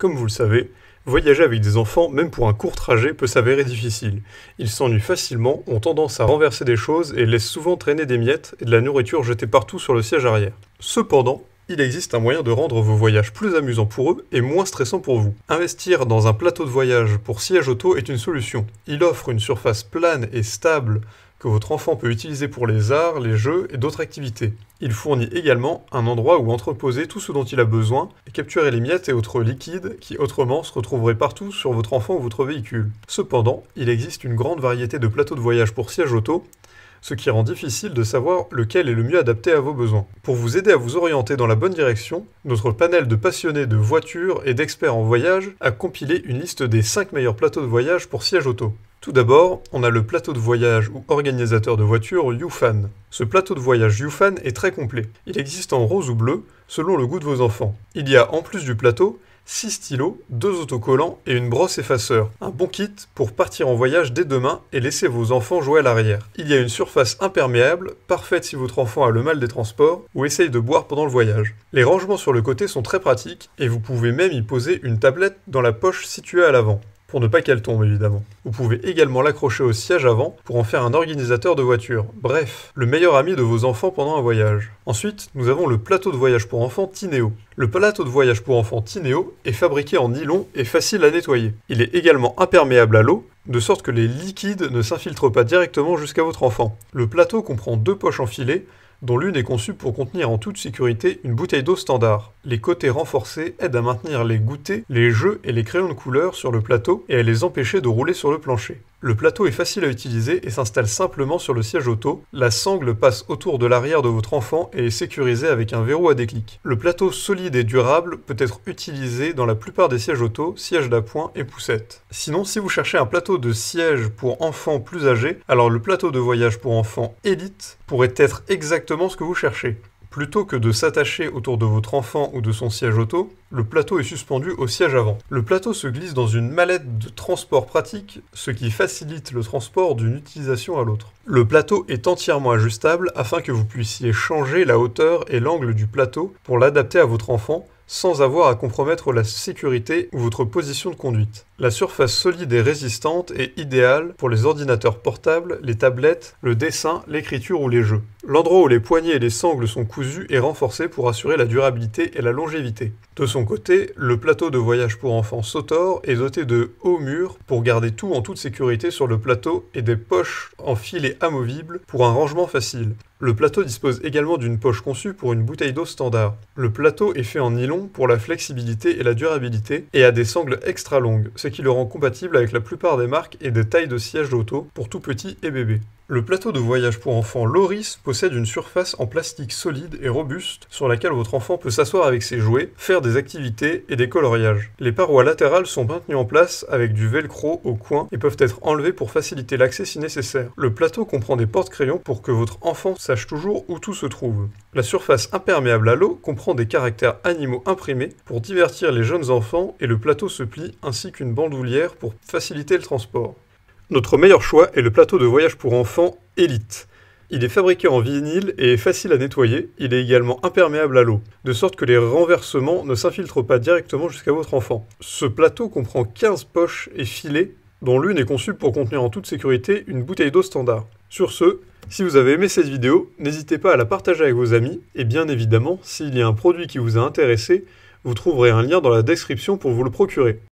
Comme vous le savez, voyager avec des enfants, même pour un court trajet, peut s'avérer difficile. Ils s'ennuient facilement, ont tendance à renverser des choses et laissent souvent traîner des miettes et de la nourriture jetée partout sur le siège arrière. Cependant, il existe un moyen de rendre vos voyages plus amusants pour eux et moins stressants pour vous. Investir dans un plateau de voyage pour siège auto est une solution. Il offre une surface plane et stable que votre enfant peut utiliser pour les arts, les jeux et d'autres activités. Il fournit également un endroit où entreposer tout ce dont il a besoin et capturer les miettes et autres liquides qui autrement se retrouveraient partout sur votre enfant ou votre véhicule. Cependant, il existe une grande variété de plateaux de voyage pour siège auto, ce qui rend difficile de savoir lequel est le mieux adapté à vos besoins. Pour vous aider à vous orienter dans la bonne direction, notre panel de passionnés de voitures et d'experts en voyage a compilé une liste des 5 meilleurs plateaux de voyage pour siège auto. Tout d'abord, on a le plateau de voyage ou organisateur de voiture YuFan. Ce plateau de voyage YuFan est très complet. Il existe en rose ou bleu, selon le goût de vos enfants. Il y a en plus du plateau 6 stylos, 2 autocollants et une brosse effaceur. Un bon kit pour partir en voyage dès demain et laisser vos enfants jouer à l'arrière. Il y a une surface imperméable, parfaite si votre enfant a le mal des transports ou essaye de boire pendant le voyage. Les rangements sur le côté sont très pratiques et vous pouvez même y poser une tablette dans la poche située à l'avant pour ne pas qu'elle tombe évidemment. Vous pouvez également l'accrocher au siège avant pour en faire un organisateur de voiture. Bref, le meilleur ami de vos enfants pendant un voyage. Ensuite, nous avons le plateau de voyage pour enfants Tineo. Le plateau de voyage pour enfants Tineo est fabriqué en nylon et facile à nettoyer. Il est également imperméable à l'eau, de sorte que les liquides ne s'infiltrent pas directement jusqu'à votre enfant. Le plateau comprend deux poches enfilées, dont l'une est conçue pour contenir en toute sécurité une bouteille d'eau standard. Les côtés renforcés aident à maintenir les goûters, les jeux et les crayons de couleur sur le plateau et à les empêcher de rouler sur le plancher. Le plateau est facile à utiliser et s'installe simplement sur le siège auto. La sangle passe autour de l'arrière de votre enfant et est sécurisée avec un verrou à déclic. Le plateau solide et durable peut être utilisé dans la plupart des sièges auto, sièges d'appoint et poussettes. Sinon, si vous cherchez un plateau de siège pour enfants plus âgés, alors le plateau de voyage pour enfants Elite pourrait être exactement ce que vous cherchez. Plutôt que de s'attacher autour de votre enfant ou de son siège auto, le plateau est suspendu au siège avant. Le plateau se glisse dans une mallette de transport pratique, ce qui facilite le transport d'une utilisation à l'autre. Le plateau est entièrement ajustable afin que vous puissiez changer la hauteur et l'angle du plateau pour l'adapter à votre enfant sans avoir à compromettre la sécurité ou votre position de conduite. La surface solide et résistante est idéale pour les ordinateurs portables, les tablettes, le dessin, l'écriture ou les jeux. L'endroit où les poignées et les sangles sont cousus est renforcé pour assurer la durabilité et la longévité. De son côté, le plateau de voyage pour enfants Sotor est doté de hauts murs pour garder tout en toute sécurité sur le plateau et des poches en filet amovible pour un rangement facile. Le plateau dispose également d'une poche conçue pour une bouteille d'eau standard. Le plateau est fait en nylon pour la flexibilité et la durabilité et a des sangles extra longues, ce qui le rend compatible avec la plupart des marques et des tailles de sièges d'auto pour tout petit et bébé. Le plateau de voyage pour enfants Loris possède une surface en plastique solide et robuste sur laquelle votre enfant peut s'asseoir avec ses jouets, faire des activités et des coloriages. Les parois latérales sont maintenues en place avec du velcro au coin et peuvent être enlevées pour faciliter l'accès si nécessaire. Le plateau comprend des porte-crayons pour que votre enfant sache toujours où tout se trouve. La surface imperméable à l'eau comprend des caractères animaux imprimés pour divertir les jeunes enfants et le plateau se plie ainsi qu'une bandoulière pour faciliter le transport. Notre meilleur choix est le plateau de voyage pour enfants Elite. Il est fabriqué en vinyle et est facile à nettoyer, il est également imperméable à l'eau, de sorte que les renversements ne s'infiltrent pas directement jusqu'à votre enfant. Ce plateau comprend 15 poches et filets, dont l'une est conçue pour contenir en toute sécurité une bouteille d'eau standard. Sur ce, si vous avez aimé cette vidéo, n'hésitez pas à la partager avec vos amis, et bien évidemment, s'il y a un produit qui vous a intéressé, vous trouverez un lien dans la description pour vous le procurer.